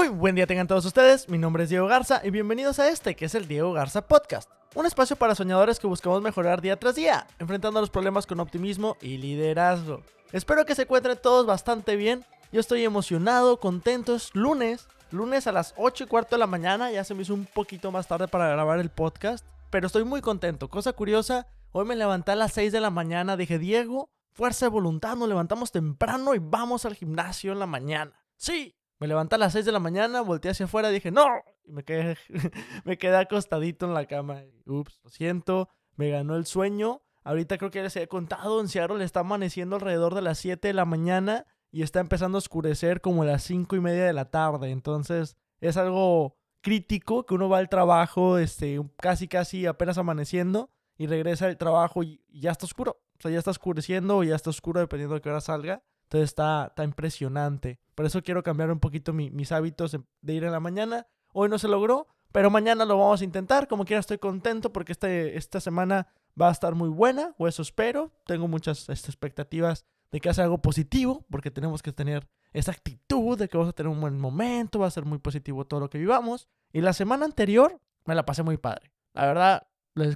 Muy buen día tengan todos ustedes, mi nombre es Diego Garza y bienvenidos a este que es el Diego Garza Podcast, un espacio para soñadores que buscamos mejorar día tras día, enfrentando los problemas con optimismo y liderazgo. Espero que se encuentren todos bastante bien, yo estoy emocionado, contento, es lunes, lunes a las 8 y cuarto de la mañana, ya se me hizo un poquito más tarde para grabar el podcast, pero estoy muy contento, cosa curiosa, hoy me levanté a las 6 de la mañana, dije Diego, fuerza de voluntad, nos levantamos temprano y vamos al gimnasio en la mañana. Sí, me levanté a las 6 de la mañana, volteé hacia afuera, y dije, no, y me quedé, me acostadito en la cama. Ups, lo siento, me ganó el sueño. Ahorita creo que les he contado, en le está amaneciendo alrededor de las 7 de la mañana y está empezando a oscurecer como a las 5 y media de la tarde. Entonces es algo crítico que uno va al trabajo este, casi casi apenas amaneciendo y regresa al trabajo y ya está oscuro. O sea, ya está oscureciendo o ya está oscuro dependiendo de qué hora salga. Entonces está, está impresionante. Por eso quiero cambiar un poquito mis hábitos de ir en la mañana. Hoy no se logró, pero mañana lo vamos a intentar. Como quiera, estoy contento porque este, esta semana va a estar muy buena, o eso espero. Tengo muchas este, expectativas de que hace algo positivo, porque tenemos que tener esa actitud de que vamos a tener un buen momento, va a ser muy positivo todo lo que vivamos. Y la semana anterior me la pasé muy padre. La verdad,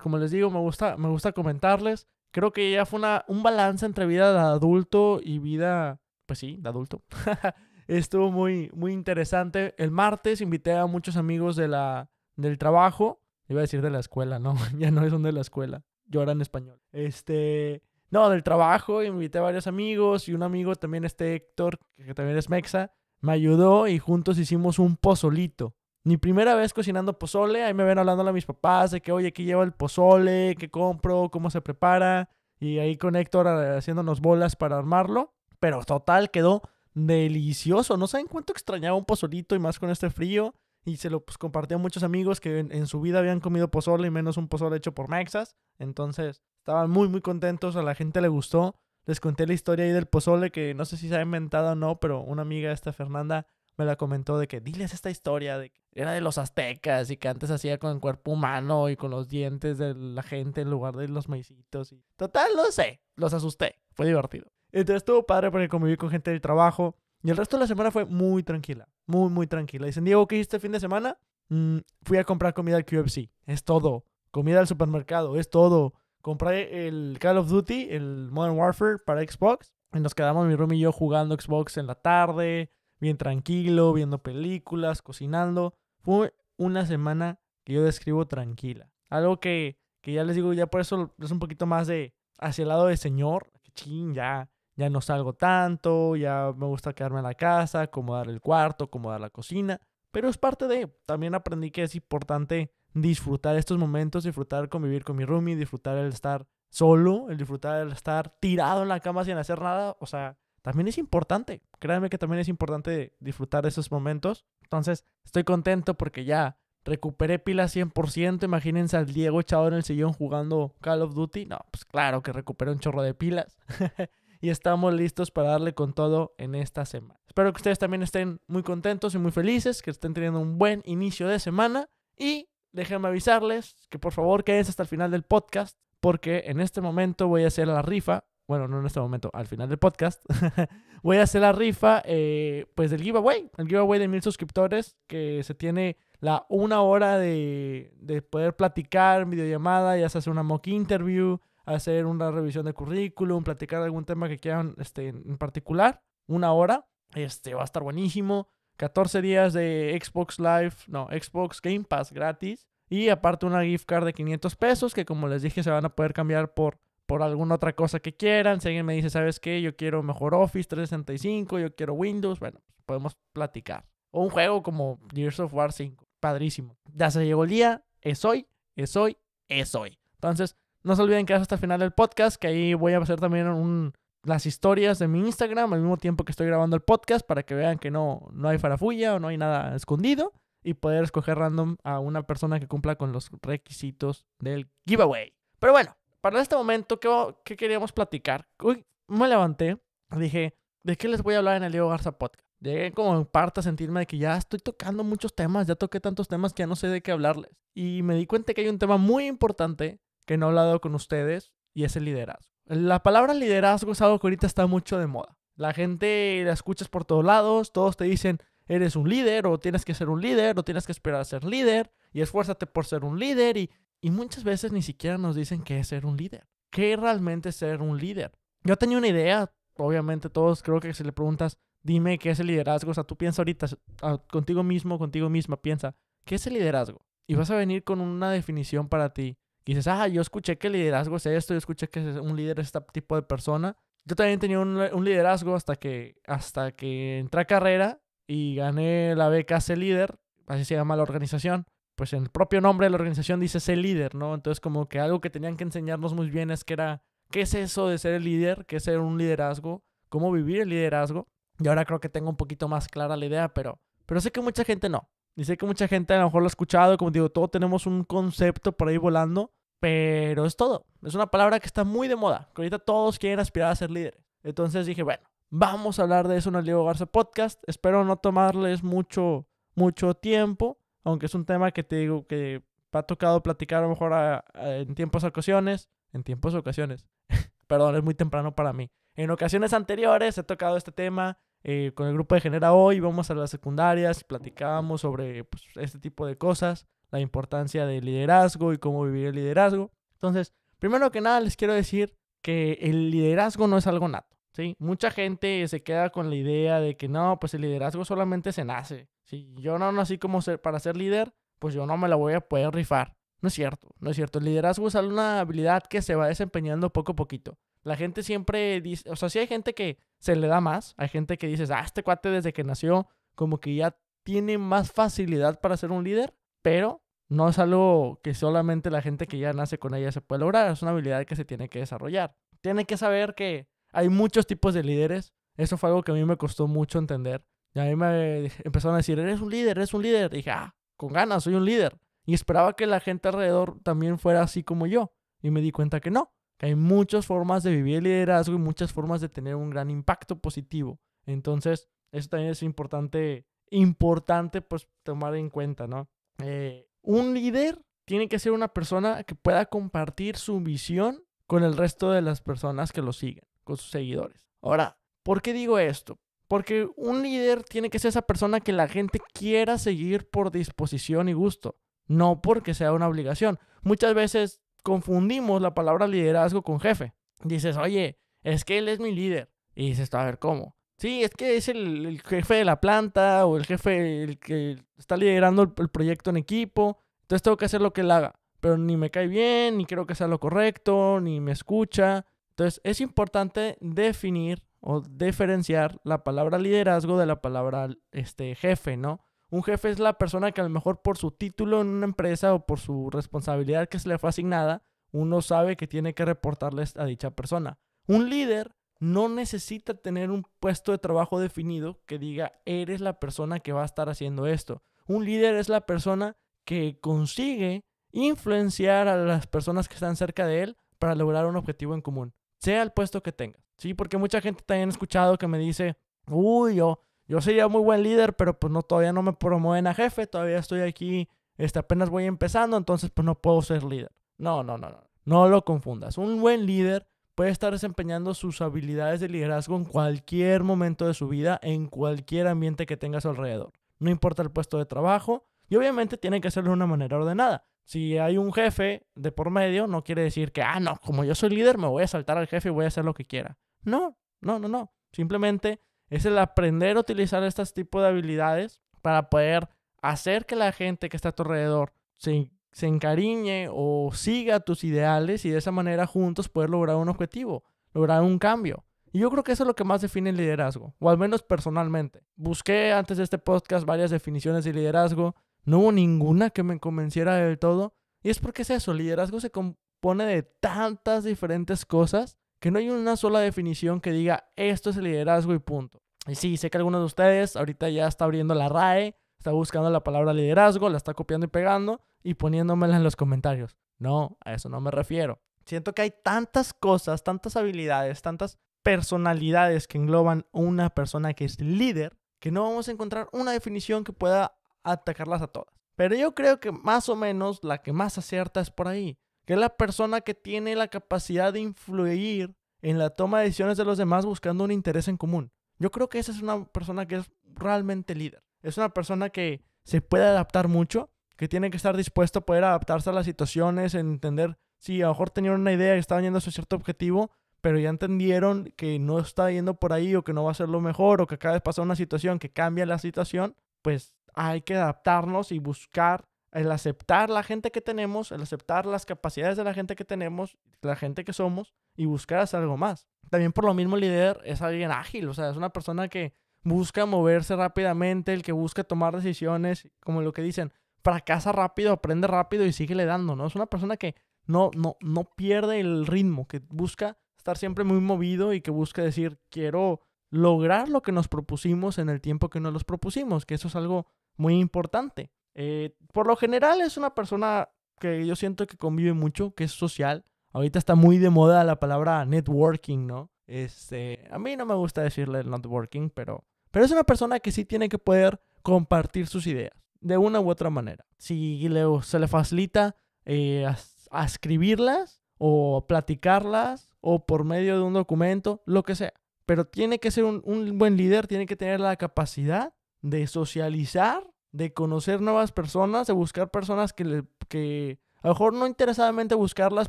como les digo, me gusta, me gusta comentarles creo que ya fue una, un balance entre vida de adulto y vida, pues sí, de adulto. Estuvo muy, muy interesante. El martes invité a muchos amigos de la, del trabajo. Iba a decir de la escuela, no, ya no un de la escuela. Yo ahora en español. Este, no, del trabajo, invité a varios amigos y un amigo también, este Héctor, que también es mexa, me ayudó y juntos hicimos un pozolito mi primera vez cocinando pozole, ahí me ven hablando a mis papás de que, oye, aquí lleva el pozole, qué compro, cómo se prepara, y ahí con Héctor eh, haciéndonos bolas para armarlo, pero total, quedó delicioso, no saben cuánto extrañaba un pozolito y más con este frío, y se lo pues, compartí a muchos amigos que en, su vida habían comido pozole y menos un pozole hecho por mexas, entonces estaban muy, muy contentos, a la gente le gustó, les conté la historia ahí del pozole que no sé si se ha inventado o no, pero una amiga esta Fernanda me la comentó de que diles esta historia de que era de los aztecas y que antes hacía con el cuerpo humano y con los dientes de la gente en lugar de los maicitos y total no sé, los asusté, fue divertido. Entonces estuvo padre porque conviví con gente del trabajo y el resto de la semana fue muy tranquila, muy muy tranquila. Dicen, "Diego, ¿qué hiciste el fin de semana?" Mm, fui a comprar comida al QFC, es todo. Comida al supermercado, es todo. Compré el Call of Duty, el Modern Warfare para Xbox. Y nos quedamos mi room y yo jugando Xbox en la tarde, bien tranquilo, viendo películas, cocinando. Fue una semana que yo describo tranquila. Algo que, que ya les digo, ya por eso es un poquito más de hacia el lado de señor. Ching, ya, ya no salgo tanto, ya me gusta quedarme en la casa, acomodar el cuarto, acomodar la cocina. Pero es parte de, también aprendí que es importante disfrutar estos momentos, disfrutar convivir con mi roomie, disfrutar el estar solo, el disfrutar el estar tirado en la cama sin hacer nada. O sea, también es importante. Créanme que también es importante disfrutar de esos momentos. Entonces, estoy contento porque ya recuperé pilas 100%. Imagínense al Diego echado en el sillón jugando Call of Duty. No, pues claro que recuperé un chorro de pilas. y estamos listos para darle con todo en esta semana. Espero que ustedes también estén muy contentos y muy felices, que estén teniendo un buen inicio de semana. Y déjenme avisarles que por favor quédense hasta el final del podcast porque en este momento voy a hacer la rifa bueno, no en este momento, al final del podcast, voy a hacer la rifa, eh, pues del giveaway, el giveaway de mil suscriptores, que se tiene la una hora de, de poder platicar, videollamada, ya sea hacer una mock interview, hacer una revisión de currículum, platicar de algún tema que quieran este, en particular, una hora, este va a estar buenísimo. 14 días de Xbox Live, no, Xbox Game Pass gratis. Y aparte una gift card de 500 pesos que como les dije se van a poder cambiar por por alguna otra cosa que quieran. Si alguien me dice, ¿sabes qué? Yo quiero mejor Office 365, yo quiero Windows, bueno, podemos platicar. O un juego como Gears of War 5, padrísimo. Ya se llegó el día, es hoy, es hoy, es hoy. Entonces, no se olviden quedarse hasta el final del podcast, que ahí voy a hacer también las historias de mi Instagram al mismo tiempo que estoy grabando el podcast para que vean que no, no hay farafulla o no hay nada escondido y poder escoger random a una persona que cumpla con los requisitos del giveaway. Pero bueno, para este momento, ¿qué, queríamos platicar? Uy, me levanté, dije, ¿de qué les voy a hablar en el Diego Garza Podcast? Llegué como en parte a sentirme de que ya estoy tocando muchos temas, ya toqué tantos temas que ya no sé de qué hablarles. Y me di cuenta que hay un tema muy importante que no he hablado con ustedes y es el liderazgo. La palabra liderazgo es algo que ahorita está mucho de moda. La gente la escuchas por todos lados, todos te dicen, eres un líder o tienes que ser un líder o tienes que esperar a ser líder y esfuérzate por ser un líder y y muchas veces ni siquiera nos dicen qué es ser un líder. ¿Qué es realmente ser un líder? Yo tenía una idea, obviamente todos creo que si le preguntas, dime qué es el liderazgo, o sea, tú piensa ahorita ah, contigo mismo, contigo misma, piensa, ¿qué es el liderazgo? Y vas a venir con una definición para ti. Y dices, ah, yo escuché que el liderazgo es esto, yo escuché que un líder es este tipo de persona. Yo también tenía un, liderazgo hasta que, hasta que entré a carrera y gané la beca C líder, así se llama la organización pues en el propio nombre de la organización dice ser líder, ¿no? Entonces como que algo que tenían que enseñarnos muy bien es que era, ¿qué es eso de ser el líder? ¿Qué es ser un liderazgo? ¿Cómo vivir el liderazgo? Y ahora creo que tengo un poquito más clara la idea, pero, pero sé que mucha gente no. Y sé que mucha gente a lo mejor lo ha escuchado, como digo, todos tenemos un concepto por ahí volando, pero es todo. Es una palabra que está muy de moda, que ahorita todos quieren aspirar a ser líder. Entonces dije, bueno, vamos a hablar de eso en el Diego Garza Podcast. Espero no tomarles mucho, mucho tiempo aunque es un tema que te digo que ha tocado platicar a lo mejor en tiempos ocasiones, en tiempos ocasiones, perdón, es muy temprano para mí. En ocasiones anteriores he tocado este tema eh, con el grupo de Genera Hoy, vamos a las secundarias, platicábamos sobre pues, este tipo de cosas, la importancia del liderazgo y cómo vivir el liderazgo. Entonces, primero que nada les quiero decir que el liderazgo no es algo nato, ¿sí? Mucha gente se queda con la idea de que no, pues el liderazgo solamente se nace. Si yo no nací como ser, para ser líder, pues yo no me la voy a poder rifar. No es cierto, no es cierto. El liderazgo es una habilidad que se va desempeñando poco a poquito. La gente siempre dice, o sea, sí hay gente que se le da más, hay gente que dice, ah, este cuate desde que nació como que ya tiene más facilidad para ser un líder, pero no es algo que solamente la gente que ya nace con ella se puede lograr, es una habilidad que se tiene que desarrollar. Tiene que saber que hay muchos tipos de líderes, eso fue algo que a mí me costó mucho entender y a mí me empezaron a decir, eres un líder, eres un líder. Y dije, ah, con ganas, soy un líder. Y esperaba que la gente alrededor también fuera así como yo. Y me di cuenta que no, que hay muchas formas de vivir el liderazgo y muchas formas de tener un gran impacto positivo. Entonces, eso también es importante, importante pues tomar en cuenta, ¿no? Eh, un líder tiene que ser una persona que pueda compartir su visión con el resto de las personas que lo siguen, con sus seguidores. Ahora, ¿por qué digo esto? Porque un líder tiene que ser esa persona que la gente quiera seguir por disposición y gusto, no porque sea una obligación. Muchas veces confundimos la palabra liderazgo con jefe. Dices, oye, es que él es mi líder. Y dices, a ver, ¿cómo? Sí, es que es el, jefe de la planta o el jefe el que está liderando el proyecto en equipo. Entonces tengo que hacer lo que él haga. Pero ni me cae bien, ni creo que sea lo correcto, ni me escucha. Entonces es importante definir o diferenciar la palabra liderazgo de la palabra este, jefe, ¿no? Un jefe es la persona que a lo mejor por su título en una empresa o por su responsabilidad que se le fue asignada, uno sabe que tiene que reportarles a dicha persona. Un líder no necesita tener un puesto de trabajo definido que diga, eres la persona que va a estar haciendo esto. Un líder es la persona que consigue influenciar a las personas que están cerca de él para lograr un objetivo en común, sea el puesto que tenga. Sí, porque mucha gente también ha escuchado que me dice, uy, yo, yo sería muy buen líder, pero pues no, todavía no me promueven a jefe, todavía estoy aquí, este, apenas voy empezando, entonces pues no puedo ser líder. No, no, no, no. No lo confundas. Un buen líder puede estar desempeñando sus habilidades de liderazgo en cualquier momento de su vida, en cualquier ambiente que tengas alrededor. No importa el puesto de trabajo, y obviamente tiene que hacerlo de una manera ordenada. Si hay un jefe de por medio, no quiere decir que, ah, no, como yo soy líder, me voy a saltar al jefe y voy a hacer lo que quiera. No, no, no, no. Simplemente es el aprender a utilizar este tipos de habilidades para poder hacer que la gente que está a tu alrededor se, se encariñe o siga tus ideales y de esa manera juntos poder lograr un objetivo, lograr un cambio. Y yo creo que eso es lo que más define el liderazgo, o al menos personalmente. Busqué antes de este podcast varias definiciones de liderazgo, no hubo ninguna que me convenciera del todo, y es porque es eso, el liderazgo se compone de tantas diferentes cosas que no hay una sola definición que diga esto es el liderazgo y punto. Y sí, sé que algunos de ustedes ahorita ya está abriendo la RAE, está buscando la palabra liderazgo, la está copiando y pegando y poniéndomela en los comentarios. No, a eso no me refiero. Siento que hay tantas cosas, tantas habilidades, tantas personalidades que engloban una persona que es líder, que no vamos a encontrar una definición que pueda atacarlas a todas. Pero yo creo que más o menos la que más acierta es por ahí que es la persona que tiene la capacidad de influir en la toma de decisiones de los demás buscando un interés en común. Yo creo que esa es una persona que es realmente líder. Es una persona que se puede adaptar mucho, que tiene que estar dispuesto a poder adaptarse a las situaciones, entender si a lo mejor tenían una idea que estaban yendo hacia cierto objetivo, pero ya entendieron que no está yendo por ahí o que no va a ser lo mejor o que acaba vez pasar una situación que cambia la situación, pues hay que adaptarnos y buscar el aceptar la gente que tenemos, el aceptar las capacidades de la gente que tenemos, la gente que somos y buscar hacer algo más. También por lo mismo el líder es alguien ágil, o sea, es una persona que busca moverse rápidamente, el que busca tomar decisiones, como lo que dicen, fracasa rápido, aprende rápido y sigue le dando, ¿no? Es una persona que no, no, no pierde el ritmo, que busca estar siempre muy movido y que busca decir, quiero lograr lo que nos propusimos en el tiempo que nos los propusimos, que eso es algo muy importante. Eh, por lo general es una persona que yo siento que convive mucho, que es social. Ahorita está muy de moda la palabra networking, ¿no? Este, a mí no me gusta decirle networking, pero, pero es una persona que sí tiene que poder compartir sus ideas de una u otra manera. Si le, se le facilita eh, a, escribirlas o platicarlas o por medio de un documento, lo que sea. Pero tiene que ser un buen líder, tiene que tener la capacidad de socializar de conocer nuevas personas, de buscar personas que, que a lo mejor no interesadamente buscarlas,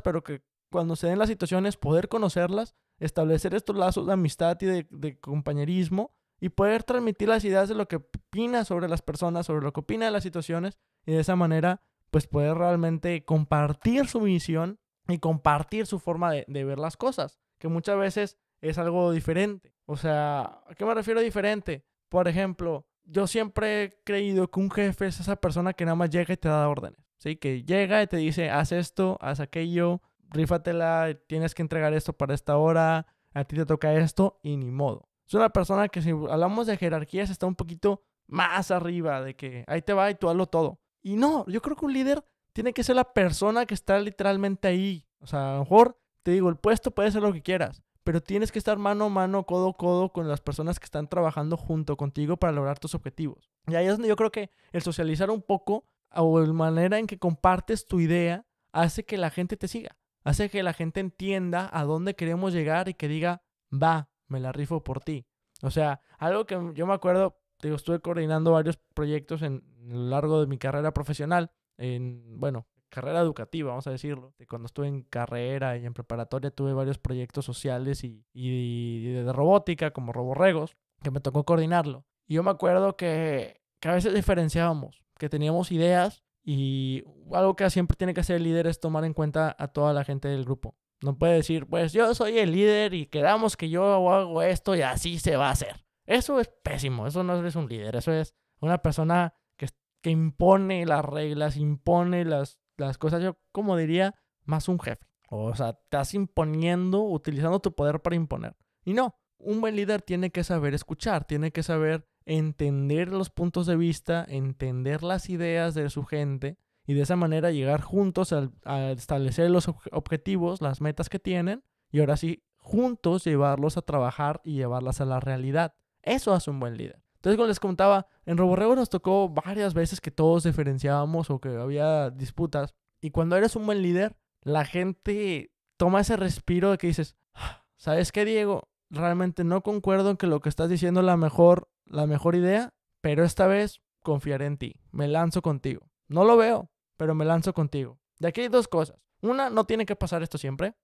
pero que cuando se den las situaciones poder conocerlas, establecer estos lazos de amistad y de, compañerismo y poder transmitir las ideas de lo que opina sobre las personas, sobre lo que opina de las situaciones y de esa manera pues poder realmente compartir su visión y compartir su forma de, ver las cosas, que muchas veces es algo diferente. O sea, ¿a qué me refiero diferente? Por ejemplo, yo siempre he creído que un jefe es esa persona que nada más llega y te da órdenes. ¿sí? Que llega y te dice, haz esto, haz aquello, rífatela, tienes que entregar esto para esta hora, a ti te toca esto y ni modo. Es una persona que si hablamos de jerarquías está un poquito más arriba, de que ahí te va y tú hazlo todo. Y no, yo creo que un líder tiene que ser la persona que está literalmente ahí. O sea, a lo mejor te digo, el puesto puede ser lo que quieras, pero tienes que estar mano a mano, codo a codo con las personas que están trabajando junto contigo para lograr tus objetivos. Y ahí es donde yo creo que el socializar un poco o la manera en que compartes tu idea hace que la gente te siga, hace que la gente entienda a dónde queremos llegar y que diga, va, me la rifo por ti. O sea, algo que yo me acuerdo, digo, estuve coordinando varios proyectos en, lo largo de mi carrera profesional, en, bueno, carrera educativa, vamos a decirlo. Cuando estuve en carrera y en preparatoria tuve varios proyectos sociales y, y de robótica, como Roborregos, que me tocó coordinarlo. Y yo me acuerdo que, que a veces diferenciábamos, que teníamos ideas y algo que siempre tiene que hacer el líder es tomar en cuenta a toda la gente del grupo. No puede decir, pues yo soy el líder y quedamos que yo hago esto y así se va a hacer. Eso es pésimo, eso no es un líder, eso es una persona que, que impone las reglas, impone las, las cosas, yo como diría, más un jefe. O sea, estás imponiendo, utilizando tu poder para imponer. Y no, un buen líder tiene que saber escuchar, tiene que saber entender los puntos de vista, entender las ideas de su gente y de esa manera llegar juntos a, a establecer los objetivos, las metas que tienen y ahora sí, juntos llevarlos a trabajar y llevarlas a la realidad. Eso hace un buen líder. Entonces, como les comentaba, en Roborrego nos tocó varias veces que todos diferenciábamos o que había disputas. Y cuando eres un buen líder, la gente toma ese respiro de que dices, ah, ¿sabes qué, Diego? Realmente no concuerdo en que lo que estás diciendo es la mejor, la mejor idea, pero esta vez confiaré en ti. Me lanzo contigo. No lo veo, pero me lanzo contigo. De aquí hay dos cosas. Una, no tiene que pasar esto siempre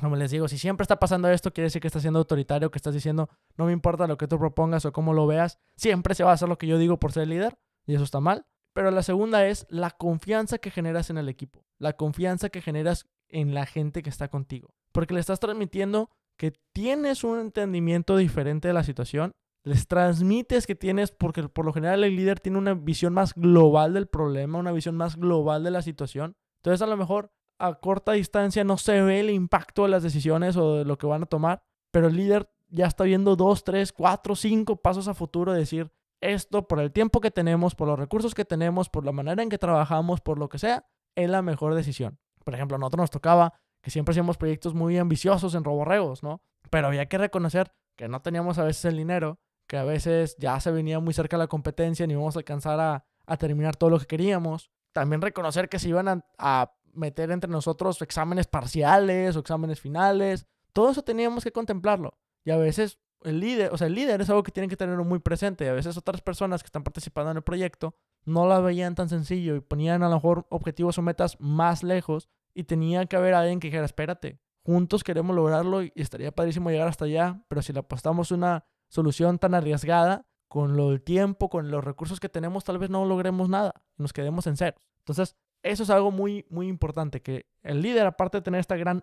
como les digo, si siempre está pasando esto, quiere decir que estás siendo autoritario, que estás diciendo, no me importa lo que tú propongas o cómo lo veas, siempre se va a hacer lo que yo digo por ser líder, y eso está mal. Pero la segunda es la confianza que generas en el equipo, la confianza que generas en la gente que está contigo, porque le estás transmitiendo que tienes un entendimiento diferente de la situación, les transmites que tienes, porque por lo general el líder tiene una visión más global del problema, una visión más global de la situación. Entonces a lo mejor a corta distancia no se ve el impacto de las decisiones o de lo que van a tomar, pero el líder ya está viendo dos, tres, cuatro, cinco pasos a futuro, decir esto por el tiempo que tenemos, por los recursos que tenemos, por la manera en que trabajamos, por lo que sea, es la mejor decisión. Por ejemplo, a nosotros nos tocaba que siempre hacíamos proyectos muy ambiciosos en roborregos, ¿no? Pero había que reconocer que no teníamos a veces el dinero, que a veces ya se venía muy cerca la competencia, ni íbamos a alcanzar a, terminar todo lo que queríamos. También reconocer que se iban a, a meter entre nosotros exámenes parciales o exámenes finales. Todo eso teníamos que contemplarlo. Y a veces el líder, o sea, el líder es algo que tienen que tener muy presente. Y a veces otras personas que están participando en el proyecto no la veían tan sencillo y ponían a lo mejor objetivos o metas más lejos y tenía que haber alguien que dijera, espérate, juntos queremos lograrlo y estaría padrísimo llegar hasta allá, pero si le apostamos una solución tan arriesgada, con lo, del tiempo, con los recursos que tenemos, tal vez no logremos nada, nos quedemos en cero. Entonces, eso es algo muy, muy importante, que el líder, aparte de tener esta gran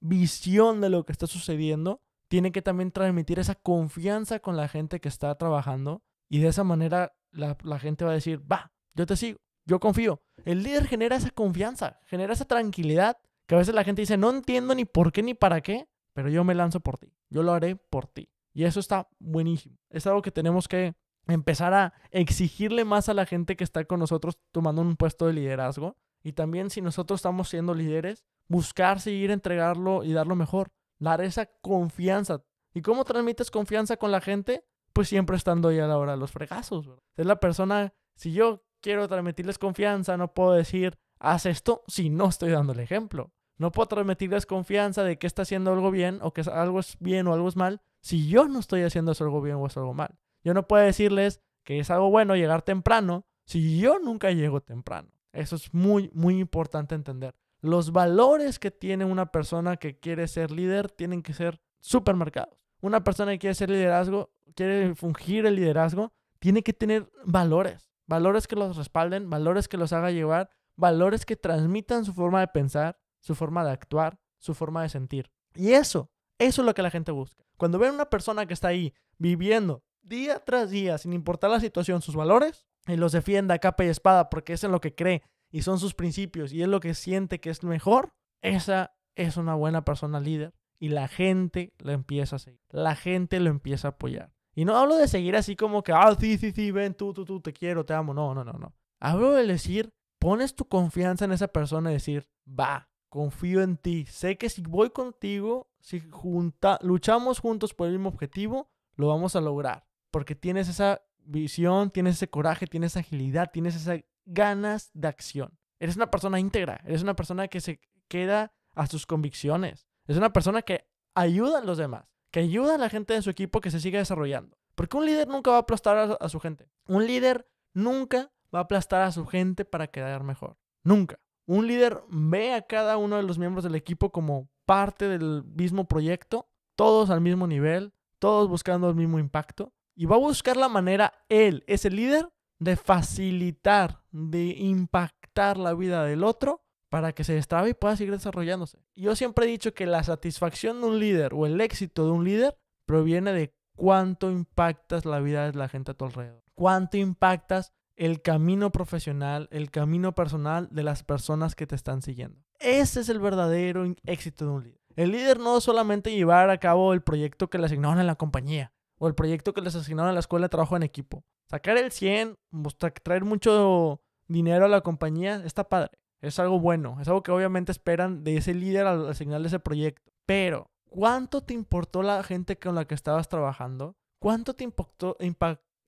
visión de lo que está sucediendo, tiene que también transmitir esa confianza con la gente que está trabajando y de esa manera la, la gente va a decir, va, yo te sigo, yo confío. El líder genera esa confianza, genera esa tranquilidad que a veces la gente dice, no entiendo ni por qué ni para qué, pero yo me lanzo por ti, yo lo haré por ti. Y eso está buenísimo. Es algo que tenemos que empezar a exigirle más a la gente que está con nosotros tomando un puesto de liderazgo. Y también si nosotros estamos siendo líderes, buscar seguir entregarlo y darlo mejor. Dar esa confianza. ¿Y cómo transmites confianza con la gente? Pues siempre estando ahí a la hora de los fregazos. Es la persona, si yo quiero transmitirles confianza, no puedo decir, haz esto si no estoy dando el ejemplo. No puedo transmitirles confianza de que está haciendo algo bien o que algo es bien o algo es mal si yo no estoy haciendo eso algo bien o es algo mal. Yo no puedo decirles que es algo bueno llegar temprano si yo nunca llego temprano. Eso es muy, muy importante entender. Los valores que tiene una persona que quiere ser líder tienen que ser supermercados. Una persona que quiere ser liderazgo, quiere fungir el liderazgo, tiene que tener valores. Valores que los respalden, valores que los haga llevar, valores que transmitan su forma de pensar, su forma de actuar, su forma de sentir. Y eso, eso es lo que la gente busca. Cuando ven a una persona que está ahí viviendo día tras día, sin importar la situación, sus valores y los defienda a capa y espada porque es en lo que cree y son sus principios y es lo que siente que es mejor, esa es una buena persona líder y la gente lo empieza a seguir, la gente lo empieza a apoyar. Y no hablo de seguir así como que, ah, sí, sí, sí, ven tú, tú, tú, te quiero, te amo. No, no, no, no. Hablo de decir, pones tu confianza en esa persona y decir, va, confío en ti. Sé que si voy contigo, si junta, luchamos juntos por el mismo objetivo, lo vamos a lograr porque tienes esa visión, tienes ese coraje, tienes esa agilidad, tienes esas ganas de acción. Eres una persona íntegra, eres una persona que se queda a sus convicciones, es una persona que ayuda a los demás, que ayuda a la gente de su equipo que se siga desarrollando. Porque un líder nunca va a aplastar a su gente. Un líder nunca va a aplastar a su gente para quedar mejor. Nunca. Un líder ve a cada uno de los miembros del equipo como parte del mismo proyecto, todos al mismo nivel, todos buscando el mismo impacto. Y va a buscar la manera, él ese líder, de facilitar, de impactar la vida del otro para que se destrabe y pueda seguir desarrollándose. Yo siempre he dicho que la satisfacción de un líder o el éxito de un líder proviene de cuánto impactas la vida de la gente a tu alrededor, cuánto impactas el camino profesional, el camino personal de las personas que te están siguiendo. Ese es el verdadero éxito de un líder. El líder no solamente llevar a cabo el proyecto que le asignaron en la compañía, o el proyecto que les asignaron a la escuela de trabajo en equipo. Sacar el 100, pues, traer mucho dinero a la compañía, está padre. Es algo bueno, es algo que obviamente esperan de ese líder al asignarle ese proyecto. Pero, ¿cuánto te importó la gente con la que estabas trabajando? ¿Cuánto te importó,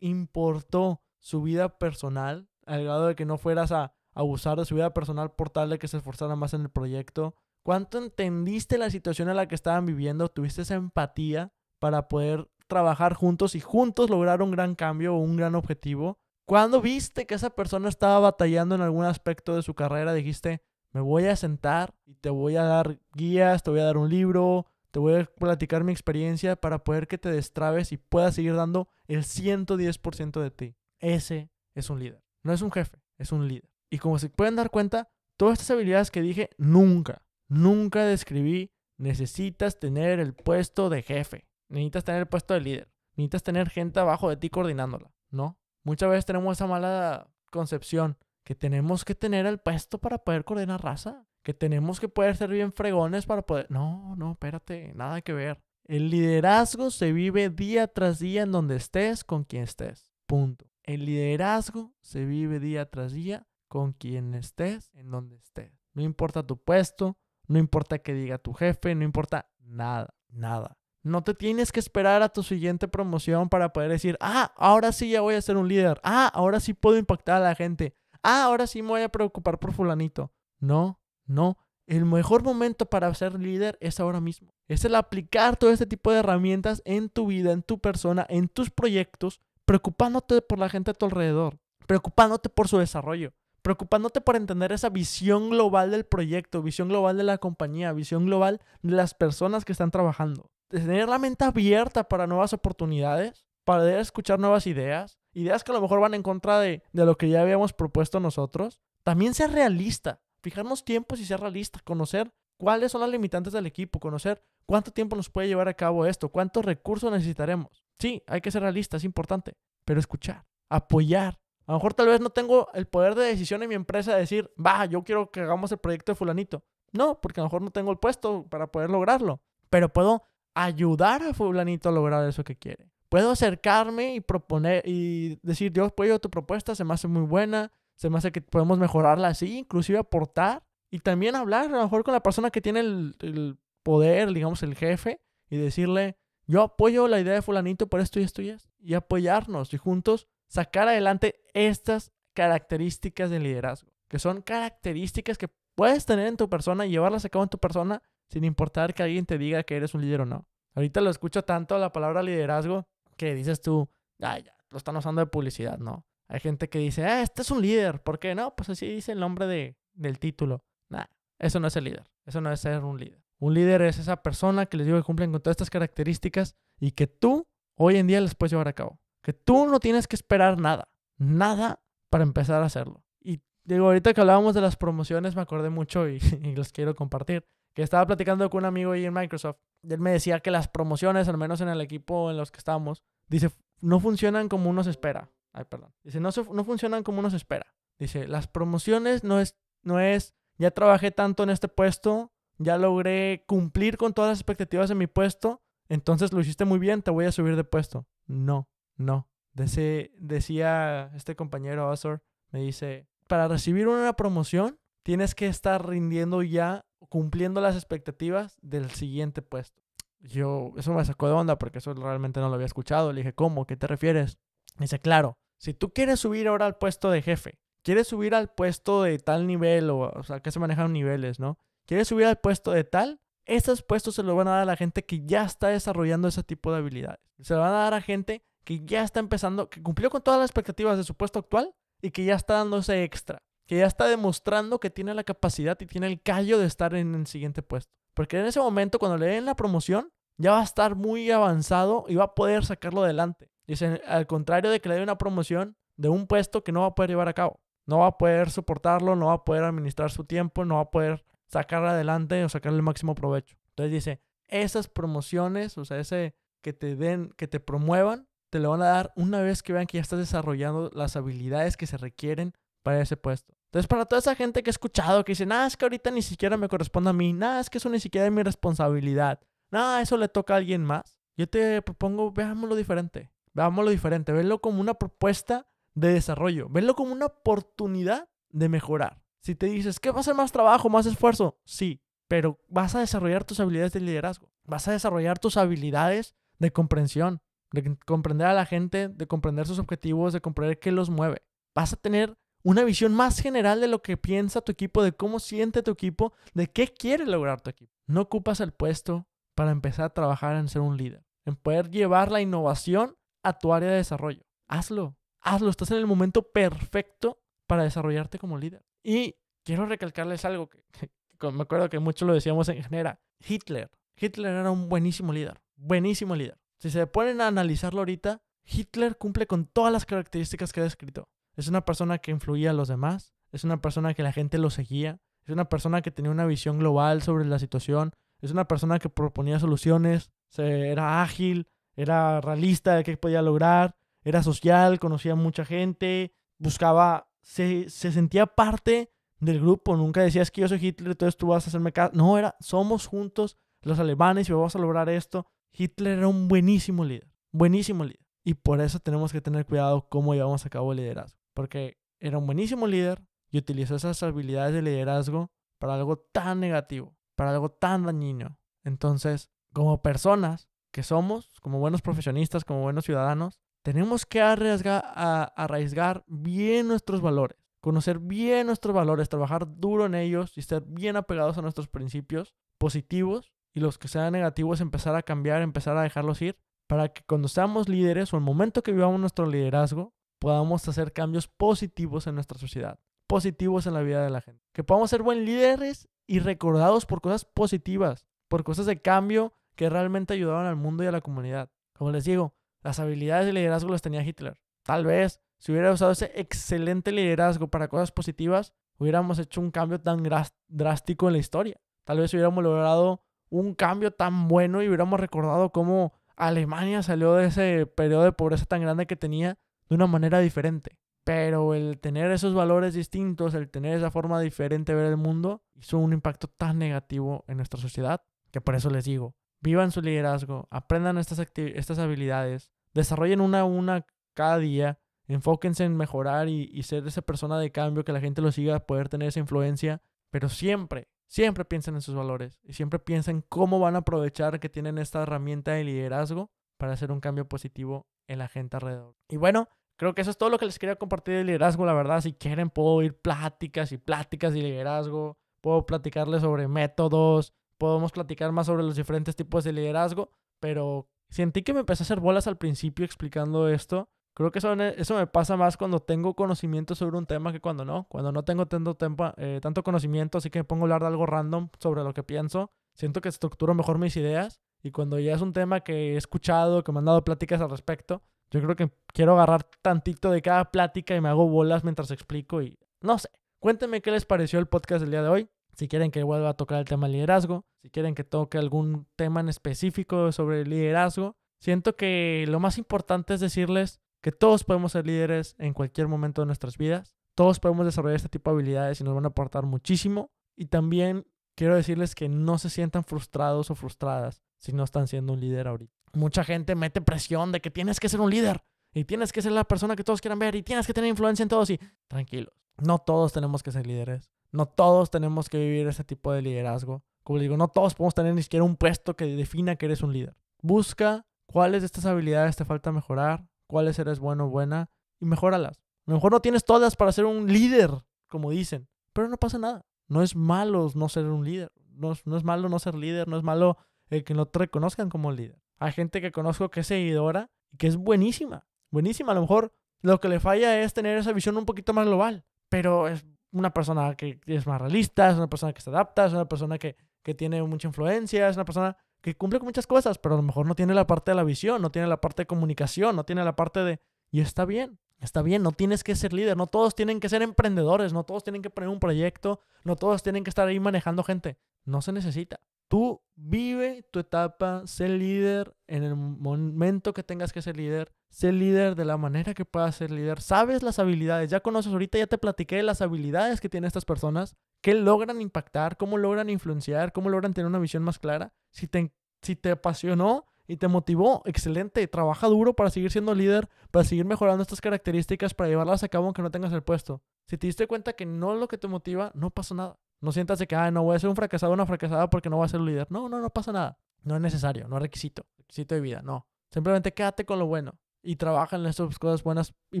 importó su vida personal al grado de que no fueras a abusar de su vida personal por tal de que se esforzara más en el proyecto? ¿Cuánto entendiste la situación en la que estaban viviendo? ¿Tuviste esa empatía para poder trabajar juntos y juntos lograr un gran cambio o un gran objetivo. Cuando viste que esa persona estaba batallando en algún aspecto de su carrera, dijiste, me voy a sentar y te voy a dar guías, te voy a dar un libro, te voy a platicar mi experiencia para poder que te destrabes y puedas seguir dando el 110% de ti. Ese es un líder. No es un jefe, es un líder. Y como se pueden dar cuenta, todas estas habilidades que dije nunca, nunca describí necesitas tener el puesto de jefe. Necesitas tener el puesto de líder. Necesitas tener gente abajo de ti coordinándola, ¿no? Muchas veces tenemos esa mala concepción que tenemos que tener el puesto para poder coordinar raza, que tenemos que poder ser bien fregones para poder... No, no, espérate, nada que ver. El liderazgo se vive día tras día en donde estés, con quien estés. Punto. El liderazgo se vive día tras día con quien estés, en donde estés. No importa tu puesto, no importa que diga tu jefe, no importa nada, nada. No te tienes que esperar a tu siguiente promoción para poder decir, ah, ahora sí ya voy a ser un líder. Ah, ahora sí puedo impactar a la gente. Ah, ahora sí me voy a preocupar por fulanito. No, no. El mejor momento para ser líder es ahora mismo. Es el aplicar todo este tipo de herramientas en tu vida, en tu persona, en tus proyectos, preocupándote por la gente a tu alrededor, preocupándote por su desarrollo, preocupándote por entender esa visión global del proyecto, visión global de la compañía, visión global de las personas que están trabajando tener la mente abierta para nuevas oportunidades, para escuchar nuevas ideas, ideas que a lo mejor van en contra de, de lo que ya habíamos propuesto nosotros. También ser realista, fijarnos tiempos y ser realista, conocer cuáles son las limitantes del equipo, conocer cuánto tiempo nos puede llevar a cabo esto, cuántos recursos necesitaremos. Sí, hay que ser realista, es importante, pero escuchar, apoyar. A lo mejor tal vez no tengo el poder de decisión en mi empresa de decir, va, yo quiero que hagamos el proyecto de fulanito. No, porque a lo mejor no tengo el puesto para poder lograrlo, pero puedo ayudar a fulanito a lograr eso que quiere. Puedo acercarme y proponer y decir, Dios, apoyo tu propuesta, se me hace muy buena, se me hace que podemos mejorarla así, inclusive aportar y también hablar a lo mejor con la persona que tiene el, poder, digamos, el jefe, y decirle, yo apoyo la idea de fulanito por esto y esto y esto, y apoyarnos y juntos sacar adelante estas características de liderazgo, que son características que puedes tener en tu persona y llevarlas a cabo en tu persona sin importar que alguien te diga que eres un líder o no. Ahorita lo escucho tanto la palabra liderazgo que dices tú, ay, ya, lo están usando de publicidad, ¿no? Hay gente que dice, ah, este es un líder, ¿por qué no? Pues así dice el nombre de, del título. Nah, eso no es el líder, eso no es ser un líder. Un líder es esa persona que les digo que cumplen con todas estas características y que tú hoy en día les puedes llevar a cabo. Que tú no tienes que esperar nada, nada para empezar a hacerlo. Y digo, ahorita que hablábamos de las promociones me acordé mucho y, y los quiero compartir que estaba platicando con un amigo ahí en Microsoft. Él me decía que las promociones, al menos en el equipo en los que estábamos, dice, no funcionan como uno se espera. Ay, perdón. Dice, no, no funcionan como uno se espera. Dice, las promociones no es, no es, ya trabajé tanto en este puesto, ya logré cumplir con todas las expectativas de mi puesto, entonces lo hiciste muy bien, te voy a subir de puesto. No, no. decía este compañero Azor, me dice, para recibir una promoción tienes que estar rindiendo ya cumpliendo las expectativas del siguiente puesto. Yo, eso me sacó de onda porque eso realmente no lo había escuchado. Le dije, ¿cómo? ¿Qué te refieres? Me dice, claro, si tú quieres subir ahora al puesto de jefe, quieres subir al puesto de tal nivel, o, o sea, que se manejan niveles, ¿no? Quieres subir al puesto de tal, esos puestos se los van a dar a la gente que ya está desarrollando ese tipo de habilidades. Se lo van a dar a gente que ya está empezando, que cumplió con todas las expectativas de su puesto actual y que ya está dándose extra que ya está demostrando que tiene la capacidad y tiene el callo de estar en el siguiente puesto. Porque en ese momento, cuando le den la promoción, ya va a estar muy avanzado y va a poder sacarlo adelante. Dice, al contrario de que le den una promoción de un puesto que no va a poder llevar a cabo. No va a poder soportarlo, no va a poder administrar su tiempo, no va a poder sacar adelante o sacarle el máximo provecho. Entonces dice, esas promociones, o sea, ese que te den, que te promuevan, te lo van a dar una vez que vean que ya estás desarrollando las habilidades que se requieren para ese puesto. Entonces, para toda esa gente que ha escuchado, que dice, nada, es que ahorita ni siquiera me corresponde a mí, nada, es que eso ni siquiera es mi responsabilidad, nada, eso le toca a alguien más. Yo te propongo, veámoslo diferente, veámoslo diferente, verlo como una propuesta de desarrollo, venlo como una oportunidad de mejorar. Si te dices, que va a ser más trabajo, más esfuerzo? Sí, pero vas a desarrollar tus habilidades de liderazgo, vas a desarrollar tus habilidades de comprensión, de comprender a la gente, de comprender sus objetivos, de comprender qué los mueve. Vas a tener una visión más general de lo que piensa tu equipo, de cómo siente tu equipo, de qué quiere lograr tu equipo. No ocupas el puesto para empezar a trabajar en ser un líder, en poder llevar la innovación a tu área de desarrollo. Hazlo, hazlo, estás en el momento perfecto para desarrollarte como líder. Y quiero recalcarles algo que, me acuerdo que mucho lo decíamos en general. Hitler. Hitler era un buenísimo líder, buenísimo líder. Si se ponen a analizarlo ahorita, Hitler cumple con todas las características que he descrito. Es una persona que influía a los demás, es una persona que la gente lo seguía, es una persona que tenía una visión global sobre la situación, es una persona que proponía soluciones, era ágil, era realista de qué podía lograr, era social, conocía a mucha gente, buscaba, se, sentía parte del grupo, nunca decías que yo soy Hitler, entonces tú vas a hacerme caso. No, era, somos juntos los alemanes y vamos a lograr esto. Hitler era un buenísimo líder, buenísimo líder. Y por eso tenemos que tener cuidado cómo llevamos a cabo el liderazgo. Porque era un buenísimo líder y utilizó esas habilidades de liderazgo para algo tan negativo, para algo tan dañino. Entonces, como personas que somos, como buenos profesionistas, como buenos ciudadanos, tenemos que arriesgar, bien nuestros valores, conocer bien nuestros valores, trabajar duro en ellos y ser bien apegados a nuestros principios positivos y los que sean negativos empezar a cambiar, empezar a dejarlos ir, para que cuando seamos líderes o el momento que vivamos nuestro liderazgo, podamos hacer cambios positivos en nuestra sociedad, positivos en la vida de la gente. Que podamos ser buen líderes y recordados por cosas positivas, por cosas de cambio que realmente ayudaron al mundo y a la comunidad. Como les digo, las habilidades de liderazgo las tenía Hitler. Tal vez si hubiera usado ese excelente liderazgo para cosas positivas, hubiéramos hecho un cambio tan drástico en la historia. Tal vez hubiéramos logrado un cambio tan bueno y hubiéramos recordado cómo Alemania salió de ese periodo de pobreza tan grande que tenía de una manera diferente. Pero el tener esos valores distintos, el tener esa forma diferente de ver el mundo, hizo un impacto tan negativo en nuestra sociedad que por eso les digo, vivan su liderazgo, aprendan estas, estas habilidades, desarrollen una a una cada día, enfóquense en mejorar y, y ser esa persona de cambio que la gente lo siga, poder tener esa influencia, pero siempre, siempre piensen en sus valores y siempre piensen cómo van a aprovechar que tienen esta herramienta de liderazgo para hacer un cambio positivo en la gente alrededor. Y bueno, Creo que eso es todo lo que les quería compartir de liderazgo, la verdad. Si quieren, puedo ir pláticas y pláticas de liderazgo. Puedo platicarles sobre métodos. Podemos platicar más sobre los diferentes tipos de liderazgo. Pero sentí que me empecé a hacer bolas al principio explicando esto. Creo que eso, eso me pasa más cuando tengo conocimiento sobre un tema que cuando no. Cuando no tengo tanto, eh, tanto conocimiento, así que me pongo a hablar de algo random sobre lo que pienso. Siento que estructuro mejor mis ideas. Y cuando ya es un tema que he escuchado, que me han dado pláticas al respecto, yo creo que quiero agarrar tantito de cada plática y me hago bolas mientras explico y no sé. Cuéntenme qué les pareció el podcast del día de hoy. Si quieren que vuelva a tocar el tema liderazgo, si quieren que toque algún tema en específico sobre liderazgo, siento que lo más importante es decirles que todos podemos ser líderes en cualquier momento de nuestras vidas. Todos podemos desarrollar este tipo de habilidades y nos van a aportar muchísimo. Y también quiero decirles que no se sientan frustrados o frustradas si no están siendo un líder ahorita mucha gente mete presión de que tienes que ser un líder y tienes que ser la persona que todos quieran ver y tienes que tener influencia en todos y tranquilos, no todos tenemos que ser líderes, no todos tenemos que vivir ese tipo de liderazgo. Como les digo, no todos podemos tener ni siquiera un puesto que defina que eres un líder. Busca cuáles de estas habilidades te falta mejorar, cuáles eres bueno o buena y mejóralas. mejor no tienes todas para ser un líder, como dicen, pero no pasa nada. No es malo no ser un líder. No, no es malo no ser líder, no es malo el eh, que no te reconozcan como líder a gente que conozco que es seguidora y que es buenísima. Buenísima. A lo mejor lo que le falla es tener esa visión un poquito más global. Pero es una persona que es más realista, es una persona que se adapta, es una persona que, que tiene mucha influencia, es una persona que cumple con muchas cosas, pero a lo mejor no tiene la parte de la visión, no tiene la parte de comunicación, no tiene la parte de... Y está bien, está bien, no tienes que ser líder, no todos tienen que ser emprendedores, no todos tienen que poner un proyecto, no todos tienen que estar ahí manejando gente, no se necesita. Tú vive tu etapa, sé líder en el momento que tengas que ser líder, sé líder de la manera que puedas ser líder. Sabes las habilidades, ya conoces ahorita, ya te platiqué de las habilidades que tienen estas personas, qué logran impactar, cómo logran influenciar, cómo logran tener una visión más clara. Si te, si te apasionó y te motivó, excelente, trabaja duro para seguir siendo líder, para seguir mejorando estas características, para llevarlas a cabo aunque no tengas el puesto. Si te diste cuenta que no es lo que te motiva, no pasa nada. No sientas que, ah, no voy a ser un fracasado una fracasada porque no voy a ser un líder. No, no, no pasa nada. No es necesario, no es requisito, requisito de vida, no. Simplemente quédate con lo bueno y trabaja en esas cosas buenas y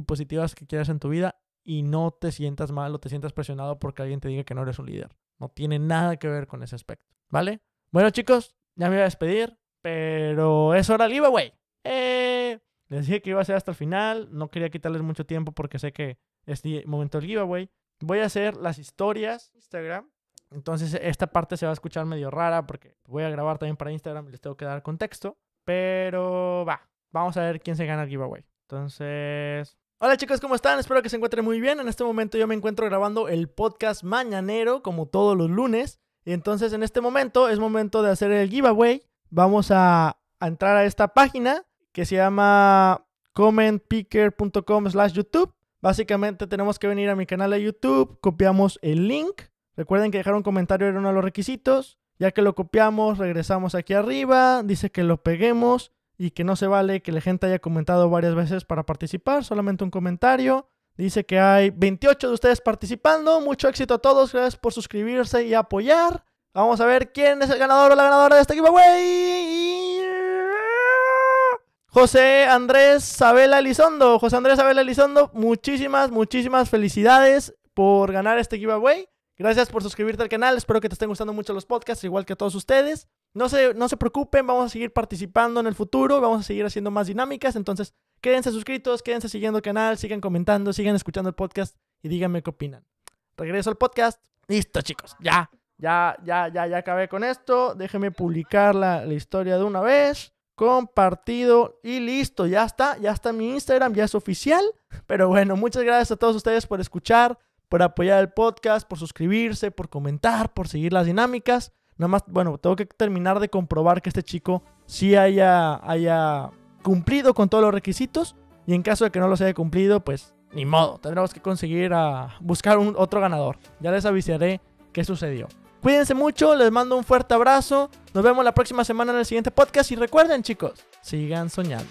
positivas que quieras en tu vida y no te sientas mal o te sientas presionado porque alguien te diga que no eres un líder. No tiene nada que ver con ese aspecto, ¿vale? Bueno, chicos, ya me voy a despedir, pero es hora del giveaway. Eh, les dije que iba a ser hasta el final, no quería quitarles mucho tiempo porque sé que es este momento del giveaway. Voy a hacer las historias Instagram. Entonces esta parte se va a escuchar medio rara porque voy a grabar también para Instagram y les tengo que dar contexto. Pero va, vamos a ver quién se gana el giveaway. Entonces... Hola chicos, ¿cómo están? Espero que se encuentren muy bien. En este momento yo me encuentro grabando el podcast mañanero como todos los lunes. Y entonces en este momento es momento de hacer el giveaway. Vamos a, entrar a esta página que se llama commentpicker.com slash YouTube Básicamente tenemos que venir a mi canal de YouTube, copiamos el link. Recuerden que dejar un comentario era uno de los requisitos. Ya que lo copiamos, regresamos aquí arriba, dice que lo peguemos y que no se vale que la gente haya comentado varias veces para participar, solamente un comentario. Dice que hay 28 de ustedes participando. Mucho éxito a todos. Gracias por suscribirse y apoyar. Vamos a ver quién es el ganador o la ganadora de este giveaway. José Andrés Sabela Elizondo. José Andrés Sabela Elizondo, muchísimas, muchísimas felicidades por ganar este giveaway. Gracias por suscribirte al canal. Espero que te estén gustando mucho los podcasts, igual que a todos ustedes. No se, no se preocupen, vamos a seguir participando en el futuro, vamos a seguir haciendo más dinámicas. Entonces, quédense suscritos, quédense siguiendo el canal, sigan comentando, sigan escuchando el podcast y díganme qué opinan. Regreso al podcast. Listo, chicos, ya, ya, ya, ya, ya acabé con esto. Déjenme publicar la, la historia de una vez compartido y listo, ya está, ya está mi Instagram, ya es oficial. Pero bueno, muchas gracias a todos ustedes por escuchar, por apoyar el podcast, por suscribirse, por comentar, por seguir las dinámicas. Nada más, bueno, tengo que terminar de comprobar que este chico sí haya, haya cumplido con todos los requisitos. Y en caso de que no los haya cumplido, pues ni modo, tendremos que conseguir a buscar un, otro ganador. Ya les avisaré qué sucedió. Cuídense mucho, les mando un fuerte abrazo. Nos vemos la próxima semana en el siguiente podcast y recuerden chicos, sigan soñando.